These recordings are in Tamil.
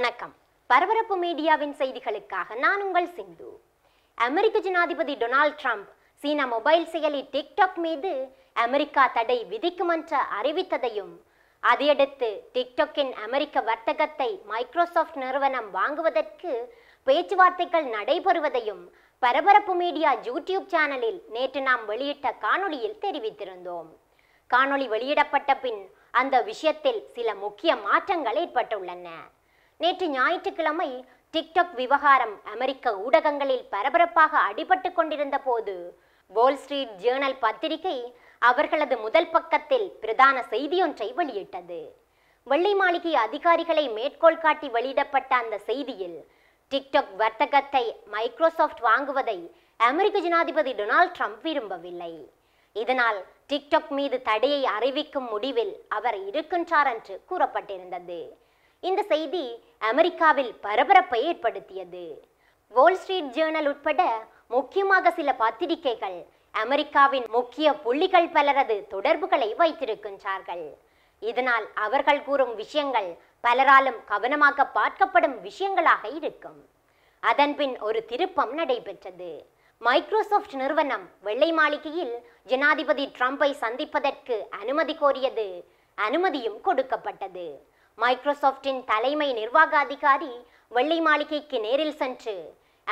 வணக்கம் பரபரப்பு மீடியாவின் செய்திகளுக்காக நான் உங்கள் சிந்து அமெரிக்க ஜனாதிபதி டொனால்ட் ட்ரம்ப் சீன மொபைல் செயலி டிக்டாக் மீது அமெரிக்கா தடை விதிக்கும் என்று அறிவித்ததையும் அதையடுத்து டிக்டாக்கின் அமெரிக்க வர்த்தகத்தை மைக்ரோசாஃப்ட் நிறுவனம் வாங்குவதற்கு பேச்சுவார்த்தைகள் நடைபெறுவதையும் பரபரப்பு மீடியா யூடியூப் சேனலில் நேற்று நாம் வெளியிட்ட காணொளியில் தெரிவித்திருந்தோம் காணொளி வெளியிடப்பட்ட பின் அந்த விஷயத்தில் சில முக்கிய மாற்றங்கள் ஏற்பட்டுள்ளன நேற்று ஞாயிற்றுக்கிழமை டிக்டாக் விவகாரம் அமெரிக்க ஊடகங்களில் பரபரப்பாக அடிபட்டு கொண்டிருந்த போது வால் ஸ்ட்ரீட் ஜேர்னல் பத்திரிகை அவர்களது முதல் பக்கத்தில் பிரதான செய்தியொன்றை வெளியிட்டது வெள்ளை மாளிகை அதிகாரிகளை மேற்கோள் காட்டி வெளியிடப்பட்ட அந்த செய்தியில் டிக்டாக் வர்த்தகத்தை மைக்ரோசாஃப்ட் வாங்குவதை அமெரிக்க ஜனாதிபதி டொனால்ட் ட்ரம்ப் விரும்பவில்லை இதனால் டிக்டாக் மீது தடையை அறிவிக்கும் முடிவில் அவர் இருக்கின்றார் என்று கூறப்பட்டிருந்தது இந்த செய்தி அமெரிக்காவில் பரபரப்பை ஏற்படுத்தியது வால் ஸ்ட்ரீட் ஜேர்னல் உட்பட முக்கியமாக சில பத்திரிகைகள் அமெரிக்காவின் முக்கிய புள்ளிகள் பலரது தொடர்புகளை வைத்திருக்கின்றார்கள் இதனால் அவர்கள் கூறும் விஷயங்கள் பலராலும் கவனமாக பார்க்கப்படும் விஷயங்களாக இருக்கும் அதன்பின் ஒரு திருப்பம் நடைபெற்றது மைக்ரோசாஃப்ட் நிறுவனம் வெள்ளை மாளிகையில் ஜனாதிபதி ட்ரம்பை சந்திப்பதற்கு அனுமதி கோரியது அனுமதியும் கொடுக்கப்பட்டது மைக்ரோசாப்டின் தலைமை நிர்வாக அதிகாரி வெள்ளை மாளிகைக்கு நேரில் சென்று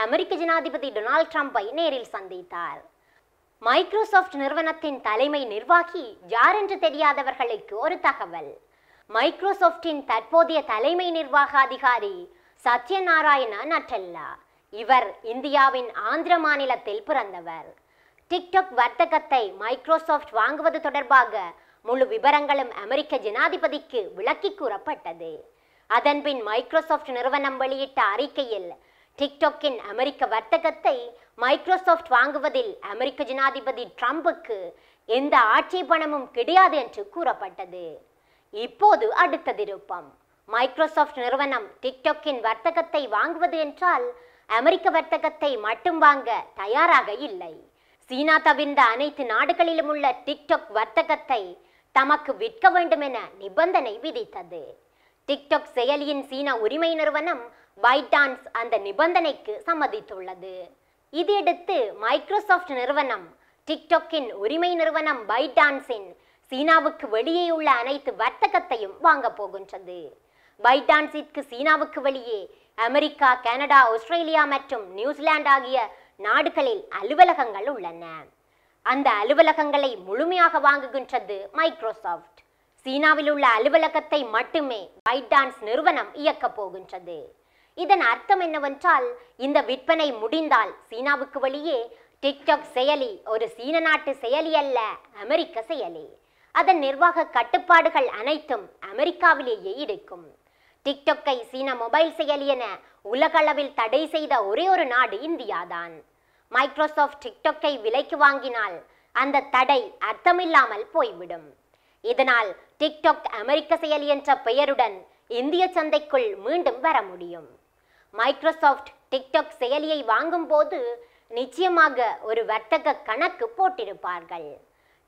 அமெரிக்க ஜனாதிபதி டொனால்ட் ட்ரம்ப்பை நேரில் சந்தித்தார் மைக்ரோசாஃப்ட் நிறுவனத்தின் தலைமை நிர்வாகி யார் என்று தெரியாதவர்களுக்கு ஒரு தகவல் மைக்ரோசாப்டின் தற்போதைய தலைமை நிர்வாக அதிகாரி சத்யநாராயண நட்டல்லா இவர் இந்தியாவின் ஆந்திர மாநிலத்தில் பிறந்தவர் டிக்டாக் வர்த்தகத்தை மைக்ரோசாப்ட் வாங்குவது தொடர்பாக முழு விவரங்களும் அமெரிக்க ஜனாதிபதிக்கு விளக்கி கூறப்பட்டது அதன்பின் மைக்ரோசாஃப்ட் நிறுவனம் வெளியிட்ட அறிக்கையில் டிக்டாக்கின் அமெரிக்க வர்த்தகத்தை மைக்ரோசாஃப்ட் வாங்குவதில் அமெரிக்க ஜனாதிபதி ட்ரம்புக்கு எந்த ஆட்சேபணமும் கிடையாது என்று கூறப்பட்டது இப்போது அடுத்த திருப்பம் மைக்ரோசாஃப்ட் நிறுவனம் டிக்டாக்கின் வர்த்தகத்தை வாங்குவது என்றால் அமெரிக்க வர்த்தகத்தை மட்டும் வாங்க தயாராக இல்லை சீனா தவிர்ந்த அனைத்து நாடுகளிலும் உள்ள டிக்டாக் வர்த்தகத்தை தமக்கு விற்க வேண்டும் என நிபந்தனை விதித்தது டிக்டாக் செயலியின் சீனா உரிமை நிறுவனம் பைடான்ஸ் அந்த நிபந்தனைக்கு சம்மதித்துள்ளது இதையடுத்து மைக்ரோசாஃப்ட் நிறுவனம் டிக்டாக்கின் உரிமை நிறுவனம் பைடான்ஸின் சீனாவுக்கு வெளியே உள்ள அனைத்து வர்த்தகத்தையும் வாங்க போகின்றது பைடான்ஸிற்கு சீனாவுக்கு வெளியே அமெரிக்கா கனடா ஆஸ்திரேலியா மற்றும் நியூசிலாந்து ஆகிய நாடுகளில் அலுவலகங்கள் உள்ளன அந்த அலுவலகங்களை முழுமையாக வாங்குகின்றது மைக்ரோசாஃப்ட் சீனாவில் உள்ள அலுவலகத்தை மட்டுமே வைட் டான்ஸ் நிறுவனம் இயக்கப் போகின்றது இதன் அர்த்தம் என்னவென்றால் இந்த விற்பனை முடிந்தால் சீனாவுக்கு வழியே டிக்டாக் செயலி ஒரு சீன நாட்டு செயலி அல்ல அமெரிக்க செயலி அதன் நிர்வாக கட்டுப்பாடுகள் அனைத்தும் அமெரிக்காவிலேயே இருக்கும் டிக்டாக்கை சீன மொபைல் செயலி என உலகளவில் தடை செய்த ஒரே ஒரு நாடு இந்தியாதான் மைக்ரோசாஃப்ட் டிக்டாக்கை விலைக்கு வாங்கினால் அந்த தடை அர்த்தமில்லாமல் போய்விடும் இதனால் டிக்டாக் அமெரிக்க செயல் என்ற பெயருடன் இந்திய சந்தைக்குள் மீண்டும் வர முடியும் மைக்ரோசாஃப்ட் டிக்டாக் செயலியை வாங்கும்போது நிச்சயமாக ஒரு வர்த்தக கணக்கு போட்டிருப்பார்கள்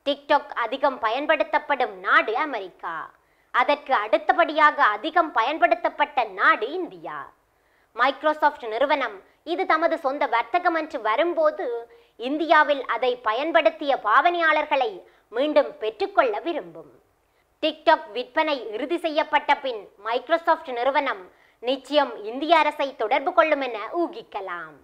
டிக்டாக் அதிகம் பயன்படுத்தப்படும் நாடு அமெரிக்கா அதற்கு அடுத்தபடியாக அதிகம் பயன்படுத்தப்பட்ட நாடு இந்தியா மைக்ரோசாஃப்ட் நிறுவனம் இது தமது சொந்த வர்த்தகம் என்று வரும்போது இந்தியாவில் அதை பயன்படுத்திய பாவனையாளர்களை மீண்டும் பெற்றுக்கொள்ள விரும்பும் டிக்டாக் விற்பனை இறுதி செய்யப்பட்ட பின் மைக்ரோசாஃப்ட் நிறுவனம் நிச்சயம் இந்திய அரசை தொடர்பு கொள்ளும் என ஊகிக்கலாம்